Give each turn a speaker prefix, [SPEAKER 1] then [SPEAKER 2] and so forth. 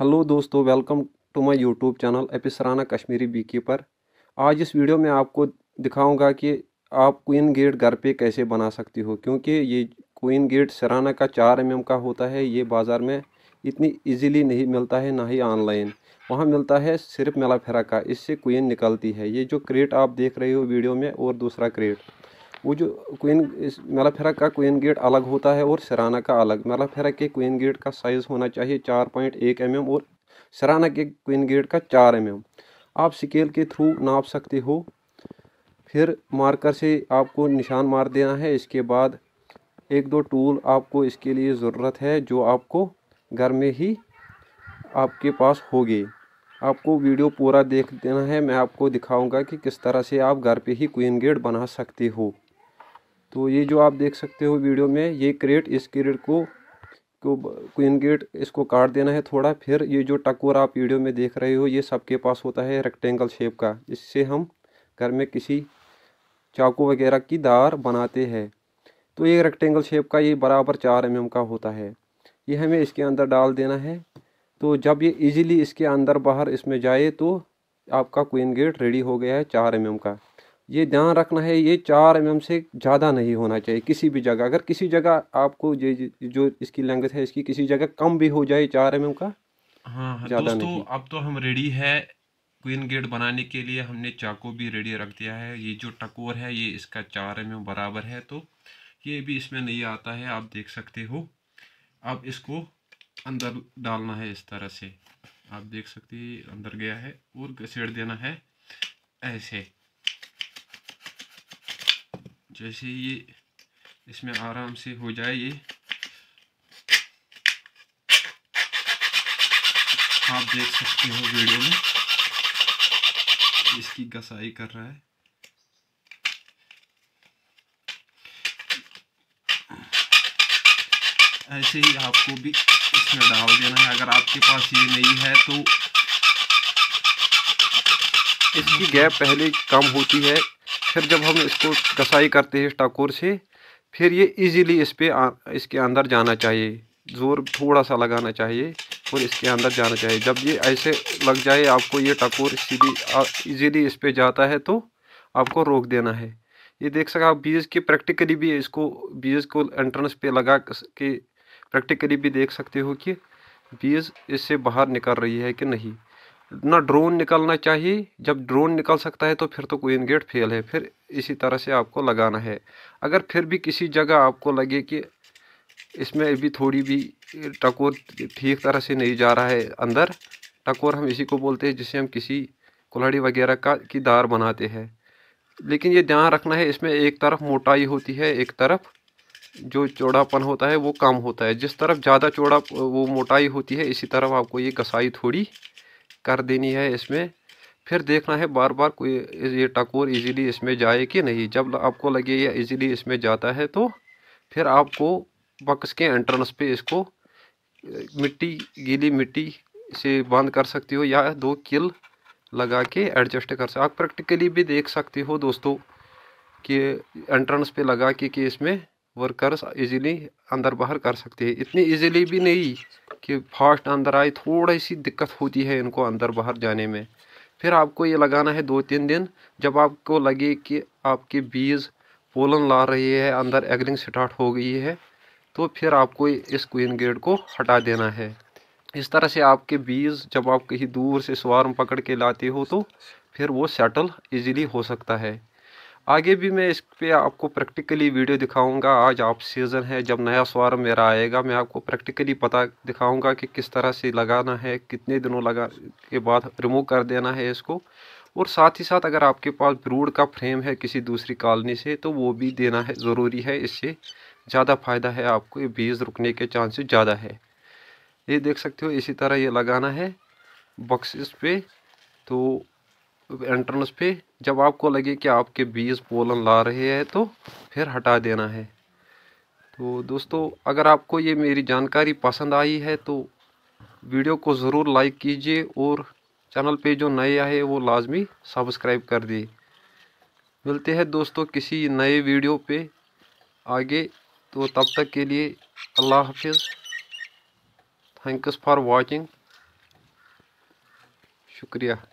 [SPEAKER 1] hello दोस्तों welcome to my YouTube channel एपिसराना Kashmiri beekeeper आज इस वीडियो में आपको दिखाऊंगा कि आप क्वीन गेट घर पे कैसे बना सकती हो क्योंकि ये क्वीन गेट सराना का चार एम का होता है ये बाज़ार में इतनी इजीली नहीं मिलता है ना ही ऑनलाइन वहाँ मिलता है सिर्फ मेला फेरा का इससे क्वीन निकलती है ये जो क्रेट आप देख रहे हो वीडियो में और दूसरा क्रेट वो जो क्वीन फेरा का क्वीन गेट अलग होता है और सराना का अलग मेला फेरा के क्वीन गेट का साइज़ होना चाहिए चार पॉइंट एक एम एम और सराना के क्वीन गेट का चार एम एम आप स्केल के थ्रू नाप सकते हो फिर मार्कर से आपको निशान मार देना है इसके बाद एक दो टूल आपको इसके लिए ज़रूरत है जो आपको घर में ही आपके पास होगी आपको वीडियो पूरा देख देना है मैं आपको दिखाऊंगा कि किस तरह से आप घर पे ही क्वीन गेट बना सकते हो तो ये जो आप देख सकते हो वीडियो में ये क्रेट इस क्रेट को को क्वीन गेट इसको काट देना है थोड़ा फिर ये जो टकोर आप वीडियो में देख रहे हो ये सबके पास होता है रेक्टेंगल शेप का इससे हम घर में किसी चाकू वगैरह की दार बनाते हैं तो ये रेक्टेंगल शेप का ये बराबर चार एम mm का होता है ये हमें इसके अंदर डाल देना है तो जब ये इजीली इसके अंदर बाहर इसमें जाए तो आपका क्वीन गेट रेडी हो गया है चार एम mm का ये ध्यान रखना है ये चार एम से ज़्यादा नहीं होना चाहिए किसी भी जगह अगर किसी जगह आपको ये जो इसकी लेंथ है इसकी किसी जगह कम भी हो जाए चार एम का हाँ, हाँ दोस्तों अब तो हम रेडी है क्वीन गेट बनाने के लिए हमने चाकू भी रेडी रख दिया है ये जो टकोर है ये इसका चार एम बराबर है तो ये भी इसमें नहीं आता है आप देख सकते हो अब इसको अंदर डालना है इस तरह से आप देख सकते हैं अंदर गया है और घसीट देना है ऐसे जैसे ये इसमें आराम से हो जाए ये आप देख सकते हो वीडियो में इसकी गसाई कर रहा है ऐसे ही आपको भी इसमें डाल देना है अगर आपके पास ये नहीं है तो इसकी गैप पहले कम होती है फिर जब हम इसको कसाई करते हैं टकोर से फिर ये इजीली इस पर इसके अंदर जाना चाहिए ज़ोर थोड़ा सा लगाना चाहिए और इसके अंदर जाना चाहिए जब ये ऐसे लग जाए आपको ये टकोर सीधी ईजीली इस पर जाता है तो आपको रोक देना है ये देख सकते आप बीज के प्रैक्टिकली भी इसको बीज को एंट्रेंस पे लगा के प्रैक्टिकली भी देख सकते हो कि बीज इससे बाहर निकल रही है कि नहीं ना ड्रोन निकलना चाहिए जब ड्रोन निकल सकता है तो फिर तो क्वीन गेट फेल है फिर इसी तरह से आपको लगाना है अगर फिर भी किसी जगह आपको लगे कि इसमें अभी थोड़ी भी टकोर ठीक तरह से नहीं जा रहा है अंदर टकोर हम इसी को बोलते हैं जिसे हम किसी कुल्हाड़ी वगैरह का की दार बनाते हैं लेकिन ये ध्यान रखना है इसमें एक तरफ मोटाई होती है एक तरफ जो चौड़ापन होता है वो कम होता है जिस तरफ ज़्यादा चौड़ा वो मोटाई होती है इसी तरफ आपको ये कसाई थोड़ी कर देनी है इसमें फिर देखना है बार बार कोई ये टकोर इजीली इसमें जाए कि नहीं जब आपको लगे ये इजीली इसमें जाता है तो फिर आपको बक्स के एंट्रेंस पे इसको मिट्टी गीली मिट्टी से बंद कर सकती हो या दो किल लगा के एडजस्ट कर सकते आप प्रैक्टिकली भी देख सकते हो दोस्तों कि एंट्रेंस पे लगा के कि इसमें वर्कर्स इजीली अंदर बाहर कर सकते हैं इतनी इजीली भी नहीं कि फास्ट अंदर आए थोड़ी सी दिक्कत होती है इनको अंदर बाहर जाने में फिर आपको ये लगाना है दो तीन दिन जब आपको लगे कि आपके बीज पोलन ला रही है अंदर एगलिंग स्टार्ट हो गई है तो फिर आपको इस क्वीन गेट को हटा देना है इस तरह से आपके बीज जब आप कहीं दूर से स्वार्म पकड़ के लाते हो तो फिर वो सेटल इजीली हो सकता है आगे भी मैं इस पर आपको प्रैक्टिकली वीडियो दिखाऊंगा आज आप सीज़न है जब नया स्वार मेरा आएगा मैं आपको प्रैक्टिकली पता दिखाऊंगा कि किस तरह से लगाना है कितने दिनों लगा के बाद रिमूव कर देना है इसको और साथ ही साथ अगर आपके पास ब्रूड का फ्रेम है किसी दूसरी कॉलोनी से तो वो भी देना है ज़रूरी है इससे ज़्यादा फ़ायदा है आपको ये बीज रुकने के चांसेस ज़्यादा है ये देख सकते हो इसी तरह ये लगाना है बक्सेस पे तो एंट्रेंस पे जब आपको लगे कि आपके बीज पोलन ला रहे हैं तो फिर हटा देना है तो दोस्तों अगर आपको ये मेरी जानकारी पसंद आई है तो वीडियो को ज़रूर लाइक कीजिए और चैनल पे जो नए आए वो लाजमी सब्सक्राइब कर दिए मिलते हैं दोस्तों किसी नए वीडियो पे आगे तो तब तक के लिए अल्लाह हाफिज़ थैंक्स फॉर वाचिंग शुक्रिया